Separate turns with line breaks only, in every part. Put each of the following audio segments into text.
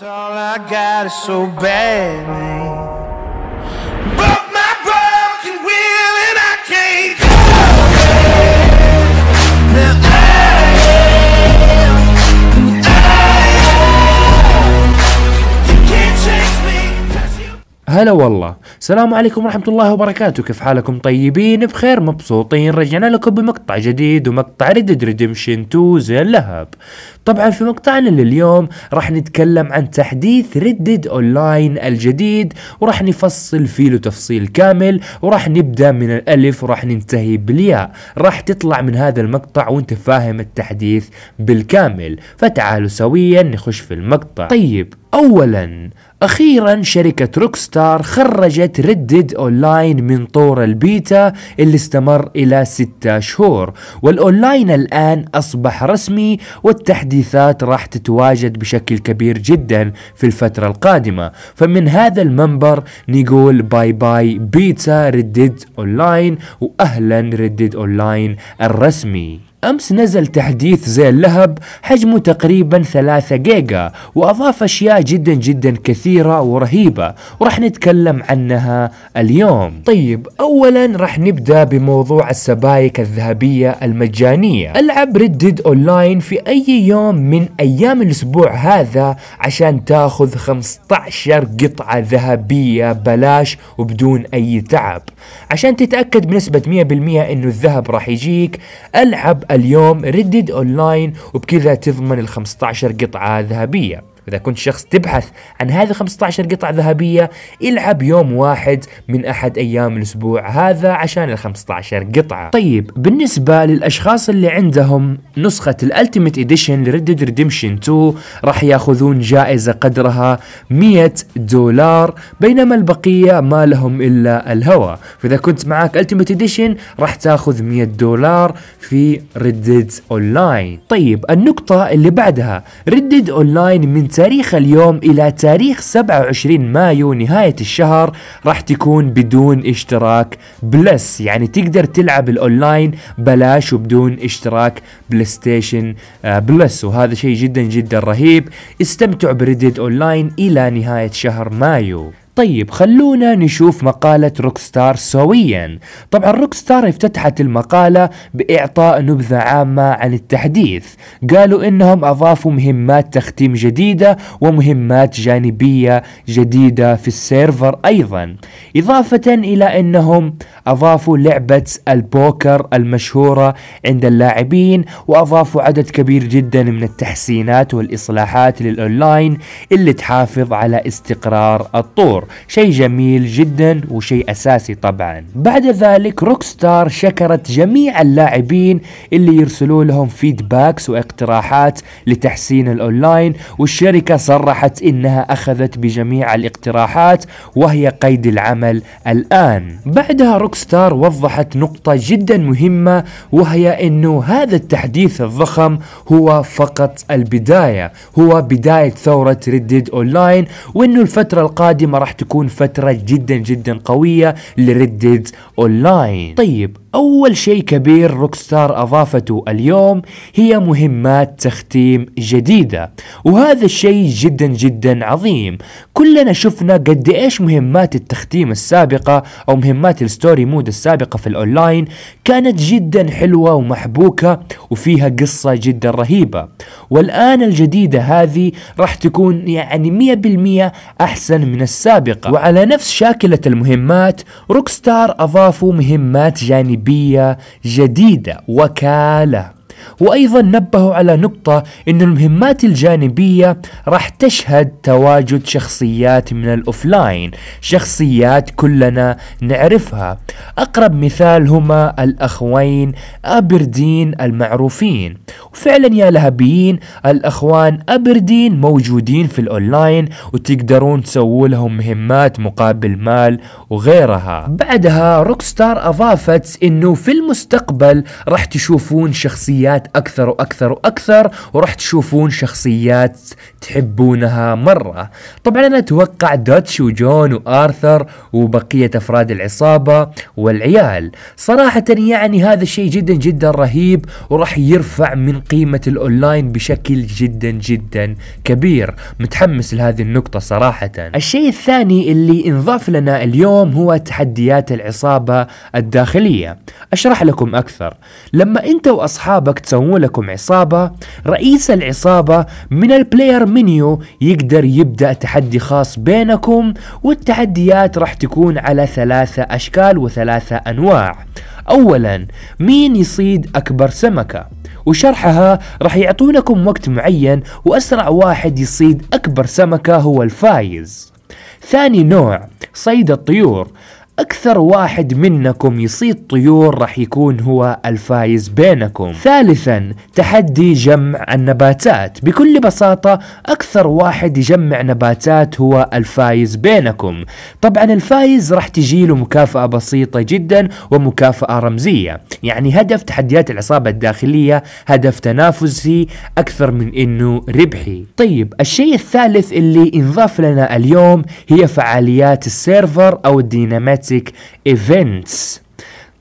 All I got is so man. هلا والله السلام عليكم ورحمة الله وبركاته كيف حالكم طيبين بخير مبسوطين رجعنا لكم بمقطع جديد ومقطع ريدد ريدمشن 2 زي اللهب طبعا في مقطعنا لليوم راح نتكلم عن تحديث ريدد اونلاين الجديد وراح نفصل فيه له تفصيل كامل وراح نبدأ من الالف وراح ننتهي بالياء راح تطلع من هذا المقطع وانت فاهم التحديث بالكامل فتعالوا سويا نخش في المقطع طيب أولا أخيرا شركة روكستار خرجت ردد أونلاين من طور البيتا اللي استمر إلى ستة شهور والأونلاين الآن أصبح رسمي والتحديثات راح تتواجد بشكل كبير جدا في الفترة القادمة فمن هذا المنبر نقول باي باي بيتا ردد أونلاين وأهلا ردد أونلاين الرسمي أمس نزل تحديث زي اللهب حجمه تقريبا 3 جيجا وأضاف أشياء جدا جدا كثيرة ورهيبة ورح نتكلم عنها اليوم طيب أولا رح نبدأ بموضوع السبائك الذهبية المجانية ألعب ردد أونلاين في أي يوم من أيام الأسبوع هذا عشان تاخذ 15 قطعة ذهبية بلاش وبدون أي تعب عشان تتأكد بنسبة 100% أنه الذهب راح يجيك ألعب اليوم ريدد اونلاين وبكذا تضمن ال 15 قطعة ذهبية إذا كنت شخص تبحث عن هذه 15 قطعة ذهبية العب يوم واحد من أحد أيام الأسبوع هذا عشان ال 15 قطعة طيب بالنسبة للأشخاص اللي عندهم نسخة الألتيميت إديشن لريد ريديمشن 2 راح ياخذون جائزة قدرها 100 دولار بينما البقية ما لهم إلا الهوى فإذا كنت معاك ألتيميت إديشن راح تاخذ 100 دولار في ريد أونلاين طيب النقطة اللي بعدها ريد أونلاين من تاريخ اليوم إلى تاريخ 27 مايو نهاية الشهر راح تكون بدون اشتراك بلس يعني تقدر تلعب الأونلاين بلاش وبدون اشتراك بلاي ستيشن آه، بلس وهذا شيء جدا جدا رهيب استمتع بريدد أونلاين إلى نهاية شهر مايو طيب خلونا نشوف مقالة روكستار سويا طبعا روكستار افتتحت المقالة بإعطاء نبذة عامة عن التحديث قالوا إنهم أضافوا مهمات تختيم جديدة ومهمات جانبية جديدة في السيرفر أيضا إضافة إلى أنهم أضافوا لعبة البوكر المشهورة عند اللاعبين وأضافوا عدد كبير جدا من التحسينات والإصلاحات للأونلاين اللي تحافظ على استقرار الطور شيء جميل جدا وشيء أساسي طبعا بعد ذلك روكستار شكرت جميع اللاعبين اللي يرسلوا لهم فيدباكس واقتراحات لتحسين الأونلاين والشركة صرحت إنها أخذت بجميع الاقتراحات وهي قيد العمل الآن بعدها روكستار وضحت نقطة جدا مهمة وهي أنه هذا التحديث الضخم هو فقط البداية هو بداية ثورة ريدد أونلاين وأنه الفترة القادمة راح تكون فترة جدا جدا قوية لريد اونلاين طيب أول شيء كبير روكستار أضافته اليوم هي مهمات تختيم جديدة وهذا الشيء جدا جدا عظيم كلنا شفنا قد إيش مهمات التختيم السابقة أو مهمات الستوري مود السابقة في الأونلاين كانت جدا حلوة ومحبوكة وفيها قصة جدا رهيبة والآن الجديدة هذه راح تكون يعني 100% أحسن من السابقة السابقة وعلى نفس شاكلة المهمات روكستار أضافوا مهمات جانبية جديدة وكالة وأيضا نبهوا على نقطة أن المهمات الجانبية راح تشهد تواجد شخصيات من الأوفلاين شخصيات كلنا نعرفها أقرب مثال هما الأخوين أبردين المعروفين وفعلا يا لهبيين الأخوان أبردين موجودين في الأونلاين وتقدرون تسووا لهم مهمات مقابل مال وغيرها بعدها روكستار أضافت أنه في المستقبل راح تشوفون شخصيات شخصيات اكثر واكثر واكثر وراح تشوفون شخصيات تحبونها مره طبعا انا اتوقع دوتش وجون وارثر وبقيه افراد العصابه والعيال صراحه يعني هذا الشيء جدا جدا رهيب وراح يرفع من قيمه الاونلاين بشكل جدا جدا كبير متحمس لهذه النقطه صراحه الشيء الثاني اللي انضاف لنا اليوم هو تحديات العصابه الداخليه اشرح لكم اكثر لما انت واصحابك تسوون لكم عصابة رئيس العصابة من البلاير منيو يقدر يبدأ تحدي خاص بينكم والتحديات راح تكون على ثلاثة أشكال وثلاثة أنواع أولا مين يصيد أكبر سمكة وشرحها راح يعطونكم وقت معين وأسرع واحد يصيد أكبر سمكة هو الفايز ثاني نوع صيد الطيور أكثر واحد منكم يصيد طيور راح يكون هو الفايز بينكم ثالثا تحدي جمع النباتات بكل بساطة أكثر واحد يجمع نباتات هو الفايز بينكم طبعا الفايز راح تجيله مكافأة بسيطة جدا ومكافأة رمزية يعني هدف تحديات العصابة الداخلية هدف تنافسي أكثر من أنه ربحي طيب الشيء الثالث اللي انضاف لنا اليوم هي فعاليات السيرفر أو الديناميت events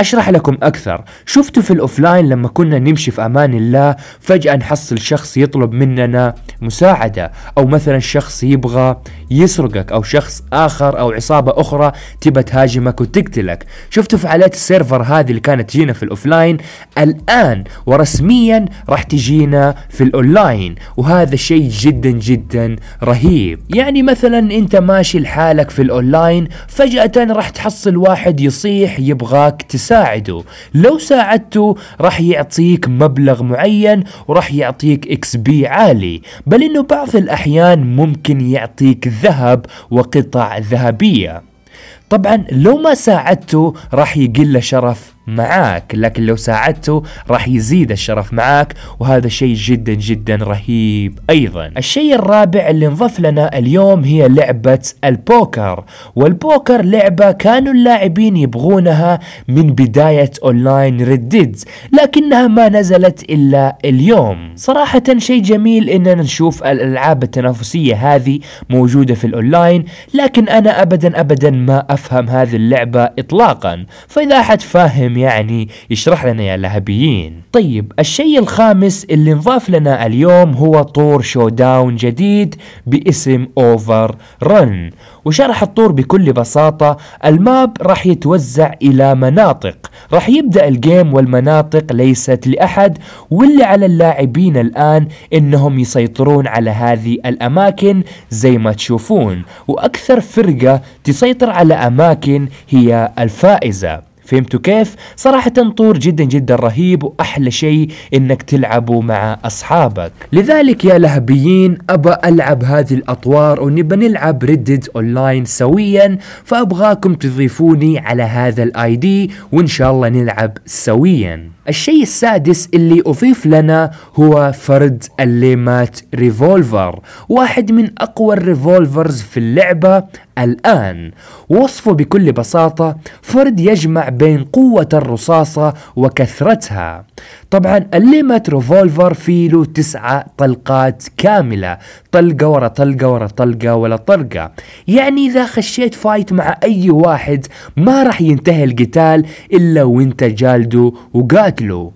أشرح لكم أكثر شفتوا في الأوفلاين لما كنا نمشي في أمان الله فجأة نحصل شخص يطلب مننا مساعدة أو مثلا شخص يبغى يسرقك أو شخص آخر أو عصابة أخرى تبى تهاجمك وتقتلك شفتوا فعالية السيرفر هذه اللي كانت تجينا في الأوفلاين الآن ورسميا راح تجينا في الأونلاين وهذا شيء جدا جدا رهيب يعني مثلا أنت ماشي لحالك في الأونلاين فجأة راح تحصل واحد يصيح يبغاك تس تساعده لو ساعدته راح يعطيك مبلغ معين وراح يعطيك اكس بي عالي بل انه بعض الاحيان ممكن يعطيك ذهب وقطع ذهبية طبعا لو ما ساعدته راح يقل شرف معاك لكن لو ساعدته راح يزيد الشرف معاك وهذا شيء جدا جدا رهيب ايضا الشيء الرابع اللي انضاف لنا اليوم هي لعبة البوكر والبوكر لعبة كانوا اللاعبين يبغونها من بداية اونلاين ريديد لكنها ما نزلت الا اليوم صراحة شيء جميل اننا نشوف الالعاب التنافسية هذه موجودة في الاونلاين لكن انا ابدا ابدا ما افهم هذه اللعبة اطلاقا فاذا احد فاهم يعني يشرح لنا يا لهبيين طيب الشيء الخامس اللي نضاف لنا اليوم هو طور شوداون جديد باسم اوفر رن وشرح الطور بكل بساطة الماب راح يتوزع إلى مناطق راح يبدأ الجيم والمناطق ليست لأحد واللي على اللاعبين الآن إنهم يسيطرون على هذه الأماكن زي ما تشوفون وأكثر فرقة تسيطر على أماكن هي الفائزة فهمتوا كيف؟ صراحة طور جدا جدا رهيب وأحلى شيء إنك تلعبه مع أصحابك لذلك يا لهبيين أبى ألعب هذه الأطوار ونبى نلعب ريدد أونلاين سويا فأبغاكم تضيفوني على هذا الآي دي وإن شاء الله نلعب سويا الشيء السادس اللي أضيف لنا هو فرد الليمات ريفولفر واحد من أقوى الريفولفرز في اللعبة الآن وصفه بكل بساطة فرد يجمع بين قوة الرصاصة وكثرتها طبعا الليمت ريفولفر فيه له تسعة طلقات كاملة طلقة ورا طلقة ورا طلقة ولا طلقة يعني إذا خشيت فايت مع أي واحد ما راح ينتهي القتال إلا وانت جالده وقاتله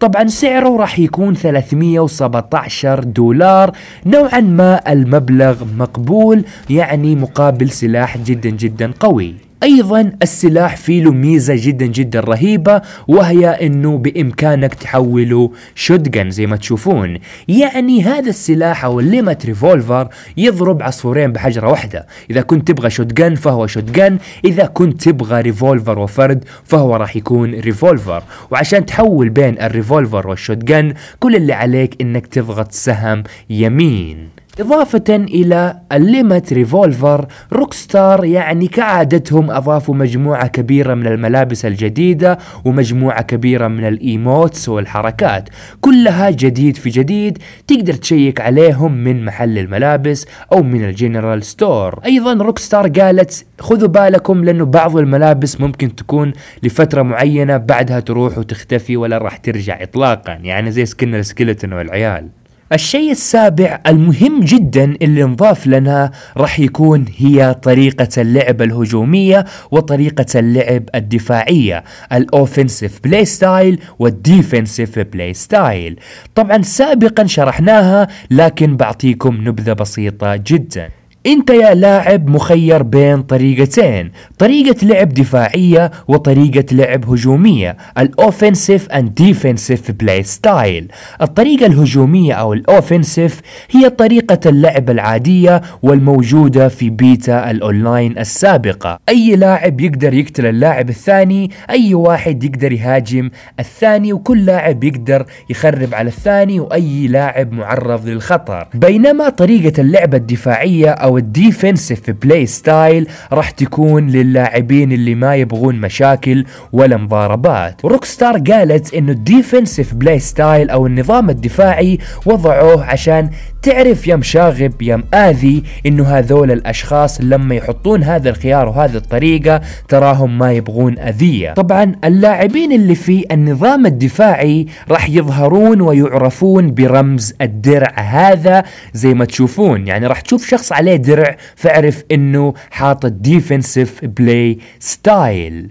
طبعا سعره راح يكون 317 دولار نوعا ما المبلغ مقبول يعني مقابل سلاح جدا جدا قوي ايضا السلاح فيه له ميزه جدا جدا رهيبه وهي انه بامكانك تحوله شوتجن زي ما تشوفون يعني هذا السلاح او الليمت ريفولفر يضرب عصفورين بحجره واحده اذا كنت تبغى شوتجن فهو شوتجن اذا كنت تبغى ريفولفر وفرد فهو راح يكون ريفولفر وعشان تحول بين الريفولفر والشوتجن كل اللي عليك انك تضغط سهم يمين إضافة إلى الليمت ريفولفر روكستار يعني كعادتهم أضافوا مجموعة كبيرة من الملابس الجديدة ومجموعة كبيرة من الإيموتس والحركات كلها جديد في جديد تقدر تشيك عليهم من محل الملابس أو من الجنرال ستور أيضا روكستار قالت خذوا بالكم لأنه بعض الملابس ممكن تكون لفترة معينة بعدها تروح وتختفي ولا راح ترجع إطلاقا يعني زي سكن السكيلتون والعيال الشيء السابع المهم جدا اللي انضاف لنا راح يكون هي طريقة اللعب الهجومية وطريقة اللعب الدفاعية الاوفنسيف بلاي ستايل والديفنسيف بلاي ستايل طبعا سابقا شرحناها لكن بعطيكم نبذة بسيطة جدا انت يا لاعب مخير بين طريقتين طريقة لعب دفاعية وطريقة لعب هجومية الاوفنسيف اند ديفنسيف بلاي ستايل الطريقة الهجومية او الاوفنسيف هي طريقة اللعب العادية والموجودة في بيتا الاونلاين السابقة اي لاعب يقدر يقتل اللاعب الثاني اي واحد يقدر يهاجم الثاني وكل لاعب يقدر يخرب على الثاني واي لاعب معرض للخطر بينما طريقة اللعبة الدفاعية او او الديفنسيف بلاي ستايل راح تكون للاعبين اللي ما يبغون مشاكل ولا مضاربات روك ستار قالت انه الديفنسيف بلاي ستايل او النظام الدفاعي وضعوه عشان تعرف يم شاغب يم آذي انه هذول الاشخاص لما يحطون هذا الخيار وهذه الطريقة تراهم ما يبغون اذية طبعا اللاعبين اللي في النظام الدفاعي راح يظهرون ويعرفون برمز الدرع هذا زي ما تشوفون يعني راح تشوف شخص عليه الدرع فاعرف انه حاطط ديفنسيف بلاي ستايل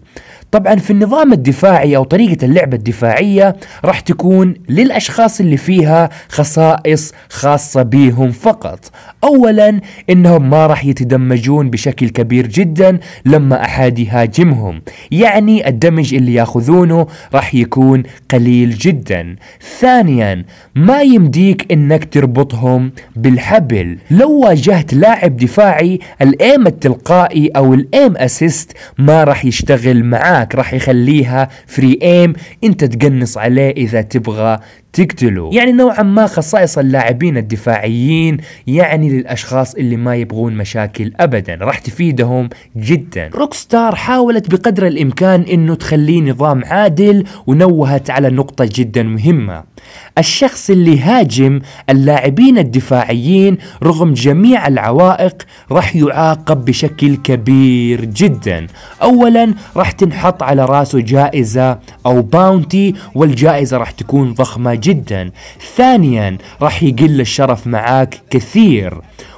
طبعا في النظام الدفاعي أو طريقة اللعبة الدفاعية راح تكون للأشخاص اللي فيها خصائص خاصة بيهم فقط أولا إنهم ما راح يتدمجون بشكل كبير جدا لما أحد يهاجمهم يعني الدمج اللي ياخذونه راح يكون قليل جدا ثانيا ما يمديك إنك تربطهم بالحبل لو واجهت لاعب دفاعي الأيم التلقائي أو الأيم أسيست ما راح يشتغل معاك معاك راح يخليها فري ايم انت تقنص عليه اذا تبغى تقتله يعني نوعا ما خصائص اللاعبين الدفاعيين يعني للأشخاص اللي ما يبغون مشاكل أبدا راح تفيدهم جدا روكستار حاولت بقدر الإمكان أنه تخليه نظام عادل ونوهت على نقطة جدا مهمة الشخص اللي هاجم اللاعبين الدفاعيين رغم جميع العوائق راح يعاقب بشكل كبير جدا اولا راح تنحط على راسه جائزة او باونتي والجائزة راح تكون ضخمة جدا ثانيا راح يقل الشرف معاك كثير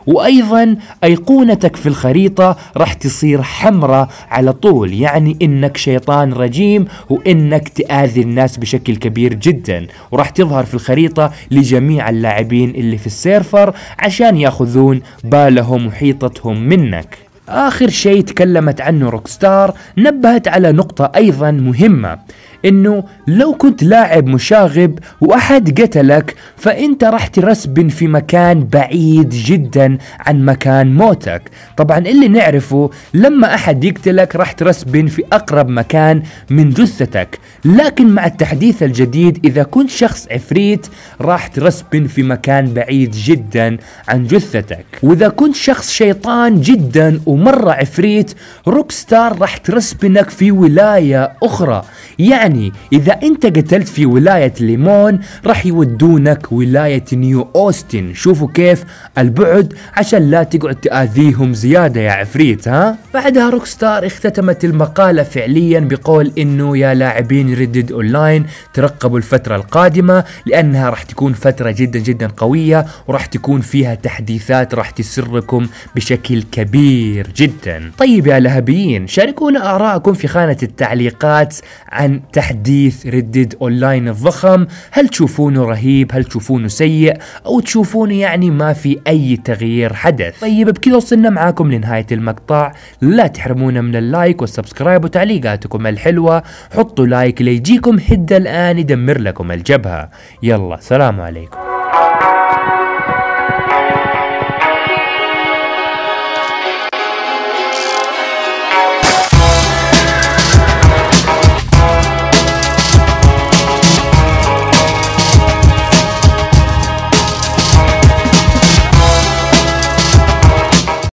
وايضا ايقونتك في الخريطه راح تصير حمراء على طول يعني انك شيطان رجيم وانك تاذي الناس بشكل كبير جدا وراح تظهر في الخريطه لجميع اللاعبين اللي في السيرفر عشان ياخذون بالهم وحيطتهم منك آخر شيء تكلمت عنه روكستار نبهت على نقطة أيضا مهمة انه لو كنت لاعب مشاغب واحد قتلك فانت راح ترسبن في مكان بعيد جدا عن مكان موتك طبعا اللي نعرفه لما احد يقتلك راح ترسبن في اقرب مكان من جثتك لكن مع التحديث الجديد اذا كنت شخص عفريت راح ترسبن في مكان بعيد جدا عن جثتك واذا كنت شخص شيطان جدا ومرة عفريت روك ستار راح ترسبنك في ولاية اخرى يعني يعني إذا أنت قتلت في ولاية ليمون راح يودونك ولاية نيو أوستن شوفوا كيف البعد عشان لا تقعد تآذيهم زيادة يا عفريت ها بعدها روكستار اختتمت المقالة فعليا بقول إنه يا لاعبين ريدد أونلاين ترقبوا الفترة القادمة لأنها راح تكون فترة جدا جدا قوية وراح تكون فيها تحديثات راح تسركم بشكل كبير جدا طيب يا لهبيين شاركونا آراءكم في خانة التعليقات عن تحديث ردد اونلاين الضخم هل تشوفونه رهيب هل تشوفونه سيء او تشوفونه يعني ما في اي تغيير حدث طيب بكذا وصلنا معاكم لنهاية المقطع لا تحرمونا من اللايك والسبسكرايب وتعليقاتكم الحلوة حطوا لايك ليجيكم هدى الان يدمر لكم الجبهة يلا سلام عليكم